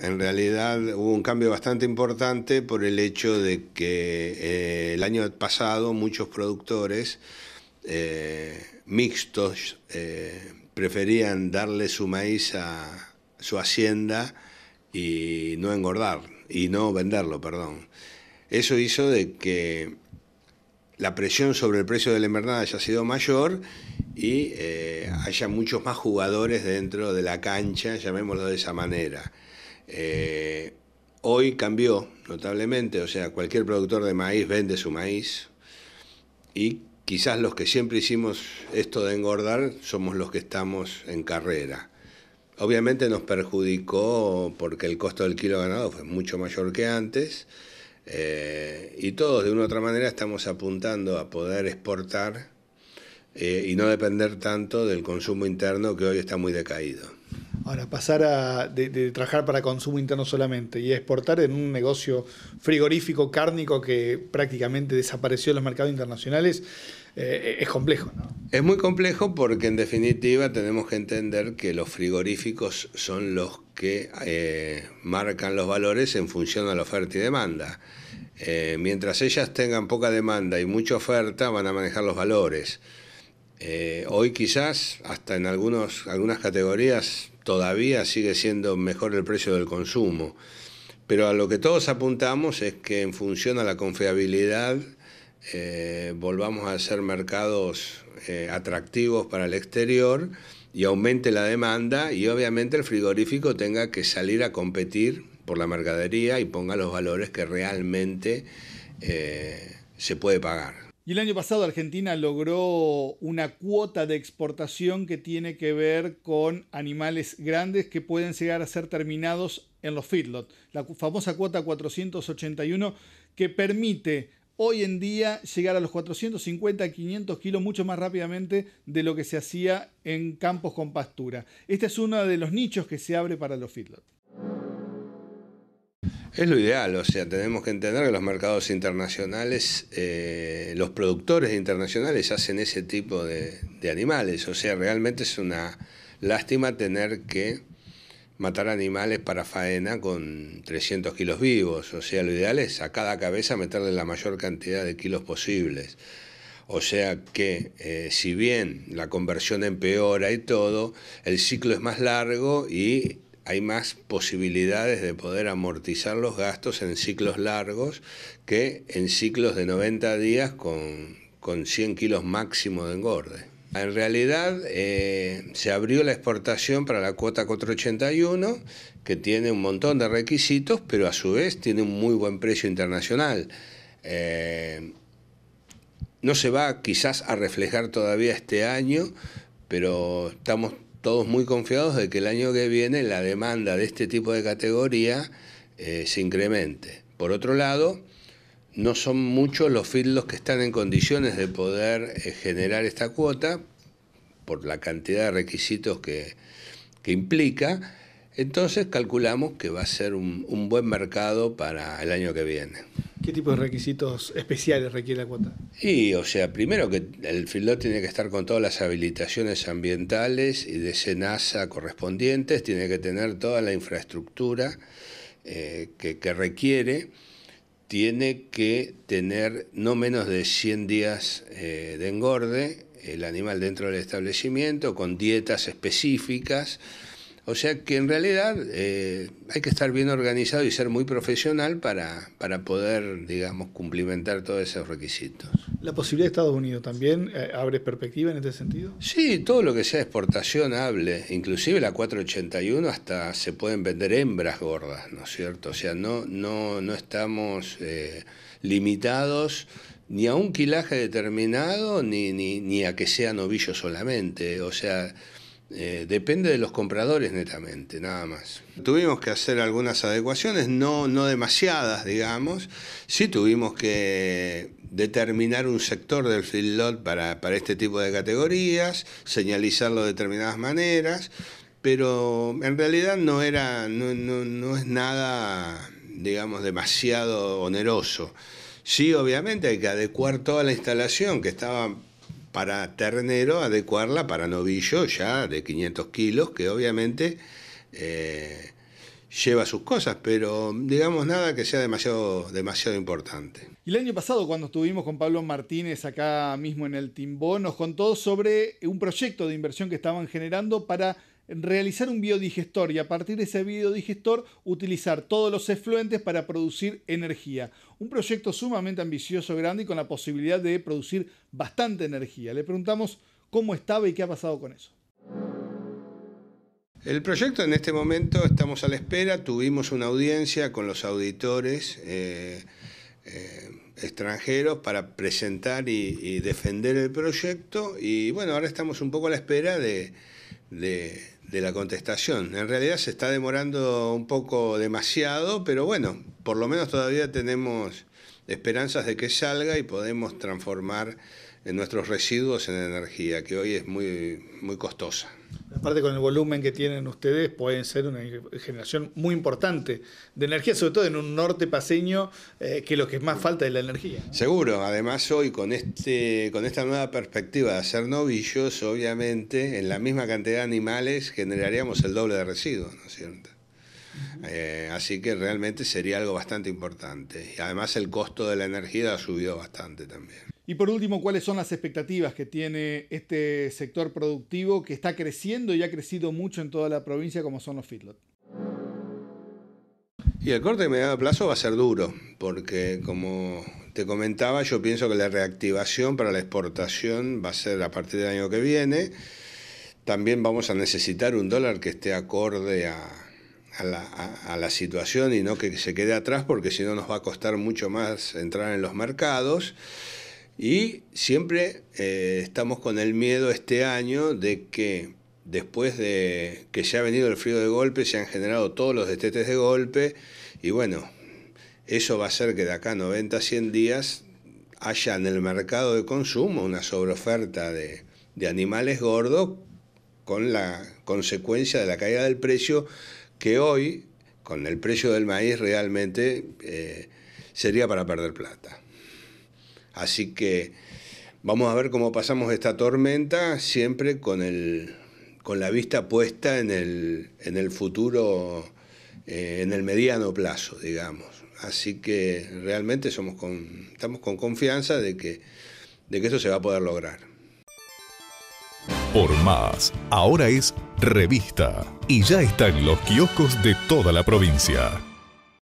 En realidad hubo un cambio bastante importante por el hecho de que eh, el año pasado muchos productores eh, mixtos eh, preferían darle su maíz a su hacienda y no engordar, y no venderlo, perdón. Eso hizo de que la presión sobre el precio de la invernada haya sido mayor y haya muchos más jugadores dentro de la cancha, llamémoslo de esa manera. Eh, hoy cambió notablemente, o sea, cualquier productor de maíz vende su maíz y quizás los que siempre hicimos esto de engordar somos los que estamos en carrera. Obviamente nos perjudicó porque el costo del kilo ganado fue mucho mayor que antes eh, y todos de una u otra manera estamos apuntando a poder exportar eh, y no depender tanto del consumo interno que hoy está muy decaído. Ahora, pasar de, trabajar para consumo interno solamente y exportar en un negocio frigorífico, cárnico, que prácticamente desapareció en los mercados internacionales, eh, es complejo, ¿no? Es muy complejo porque en definitiva tenemos que entender que los frigoríficos son los que eh, marcan los valores en función a la oferta y demanda. Eh, mientras ellas tengan poca demanda y mucha oferta, van a manejar los valores. Eh, hoy quizás, hasta en algunas categorías, todavía sigue siendo mejor el precio del consumo. Pero a lo que todos apuntamos es que en función a la confiabilidad eh, volvamos a ser mercados eh, atractivos para el exterior y aumente la demanda y obviamente el frigorífico tenga que salir a competir por la mercadería y ponga los valores que realmente se puede pagar. Y el año pasado Argentina logró una cuota de exportación que tiene que ver con animales grandes que pueden llegar a ser terminados en los feedlot. La famosa cuota 481 que permite hoy en día llegar a los 450 500 kilos mucho más rápidamente de lo que se hacía en campos con pastura. Este es uno de los nichos que se abre para los feedlot. Es lo ideal, o sea, tenemos que entender que los mercados internacionales, eh, los productores internacionales hacen ese tipo de, animales, o sea, realmente es una lástima tener que matar animales para faena con 300 kilos vivos, o sea, lo ideal es a cada cabeza meterle la mayor cantidad de kilos posibles. O sea que eh, si bien la conversión empeora y todo, el ciclo es más largo y hay más posibilidades de poder amortizar los gastos en ciclos largos que en ciclos de 90 días con, 100 kilos máximo de engorde. En realidad eh, se abrió la exportación para la cuota 481, que tiene un montón de requisitos, pero a su vez tiene un muy buen precio internacional. Eh, no se va quizás a reflejar todavía este año, pero estamos todos muy confiados de que el año que viene la demanda de este tipo de categoría eh, se incremente. Por otro lado, no son muchos los fildos que están en condiciones de poder eh, generar esta cuota por la cantidad de requisitos que, que implica entonces calculamos que va a ser un, buen mercado para el año que viene. ¿Qué tipo de requisitos especiales requiere la cuota? Y, o sea, primero que el filó tiene que estar con todas las habilitaciones ambientales y de SENASA correspondientes, tiene que tener toda la infraestructura eh, que, requiere tiene que tener no menos de 100 días eh, de engorde el animal dentro del establecimiento, con dietas específicas, o sea que en realidad eh, hay que estar bien organizado y ser muy profesional para, para poder, digamos, cumplimentar todos esos requisitos. ¿La posibilidad de Estados Unidos también eh, abre perspectiva en este sentido? Sí, todo lo que sea exportación hable, inclusive la 481 hasta se pueden vender hembras gordas, ¿no es cierto? O sea, no, no, estamos eh, limitados ni a un quilaje determinado ni, ni, a que sean novillo solamente, o sea... Eh, depende de los compradores netamente, nada más. Tuvimos que hacer algunas adecuaciones, no, no demasiadas, digamos. Sí tuvimos que determinar un sector del field para, para este tipo de categorías, señalizarlo de determinadas maneras, pero en realidad no, era, no, no, no es nada, digamos, demasiado oneroso. Sí, obviamente hay que adecuar toda la instalación que estaba para ternero adecuarla para novillo ya de 500 kilos, que obviamente eh, lleva sus cosas, pero digamos nada que sea demasiado, demasiado importante. Y el año pasado, cuando estuvimos con Pablo Martínez acá mismo en el Timbó, nos contó sobre un proyecto de inversión que estaban generando para realizar un biodigestor y a partir de ese biodigestor utilizar todos los efluentes para producir energía. Un proyecto sumamente ambicioso, grande y con la posibilidad de producir bastante energía. Le preguntamos cómo estaba y qué ha pasado con eso. El proyecto en este momento estamos a la espera, tuvimos una audiencia con los auditores eh, eh, extranjeros para presentar y defender el proyecto y bueno, ahora estamos un poco a la espera de, de, la contestación. En realidad se está demorando un poco demasiado, pero bueno, por lo menos todavía tenemos esperanzas de que salga y podemos transformar nuestros residuos en energía, que hoy es muy, muy costosa. Aparte con el volumen que tienen ustedes, pueden ser una generación muy importante de energía, sobre todo en un norte paseño, eh, que lo que más falta es la energía. Seguro, además hoy con, este, con esta nueva perspectiva de hacer novillos, obviamente en la misma cantidad de animales generaríamos el doble de residuos, ¿no es cierto? Eh, así que realmente sería algo bastante importante. Y además el costo de la energía ha subido bastante también. Y por último, ¿cuáles son las expectativas que tiene este sector productivo que está creciendo y ha crecido mucho en toda la provincia como son los feedlots? Y el corte de mediano plazo va a ser duro, porque como te comentaba, yo pienso que la reactivación para la exportación va a ser a partir del año que viene. También vamos a necesitar un dólar que esté acorde a, a la situación y no que se quede atrás, porque si no nos va a costar mucho más entrar en los mercados. Y siempre eh, estamos con el miedo este año de que después de que se ha venido el frío de golpe, se han generado todos los destetes de golpe, y bueno, eso va a hacer que de acá a 90, 100 días haya en el mercado de consumo una sobreoferta de, animales gordos con la consecuencia de la caída del precio que hoy, con el precio del maíz, realmente eh, sería para perder plata. Así que vamos a ver cómo pasamos esta tormenta, siempre con, la vista puesta en el, futuro, eh, en el mediano plazo, digamos. Así que realmente somos con, estamos con confianza de que, de que eso se va a poder lograr. Por más, ahora es revista y ya están los kioscos de toda la provincia.